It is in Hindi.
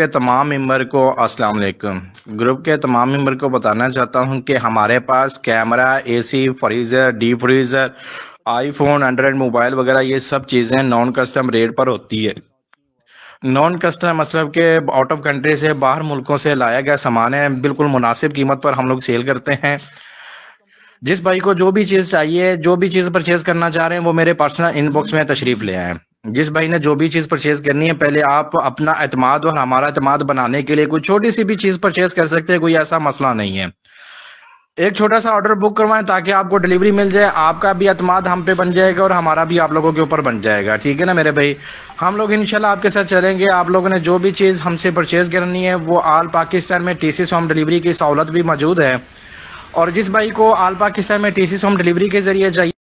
के तमाम मेंबर को अस्सलाम वालेकुम ग्रुप के तमाम मेंबर को बताना चाहता हूं कि हमारे पास camera AC freezer D freezer iPhone Android mobile वगैरह ये सब चीज़ें नॉन कस्टम रेट पर होती है नॉन कस्टम मतलब के आउट ऑफ कंट्री से बाहर मुल्कों से लाया गया सामान है बिल्कुल मुनासिब कीमत पर हम लोग सेल करते हैं जिस भाई को जो भी चीज़ चाहिए जो भी चीज़ परचेज़ करना चाह रहे हैं वो मेरे पर्सनल इनबॉक्स में तशरीफ़ ले आए जिस भाई ने जो भी चीज़ परचेज करनी है पहले आप अपना एतमाद और हमारा एतमाद बनाने के लिए कोई छोटी सी भी चीज़ परचेज कर सकते हैं कोई ऐसा मसला नहीं है एक छोटा सा ऑर्डर बुक करवाएं ताकि आपको डिलीवरी मिल जाए आपका भी अतमाद हम पे बन जाएगा और हमारा भी आप लोगों के ऊपर बन जाएगा ठीक है ना मेरे भाई हम लोग इंशाल्लाह आपके साथ चलेंगे आप लोगों ने जो भी चीज़ हमसे परचेज करनी है वो आल पाकिस्तान में टी सी होम डिलीवरी की सहूलत भी मौजूद है और जिस भाई को आल पाकिस्तान में टी सी होम डिलीवरी के जरिए चाहिए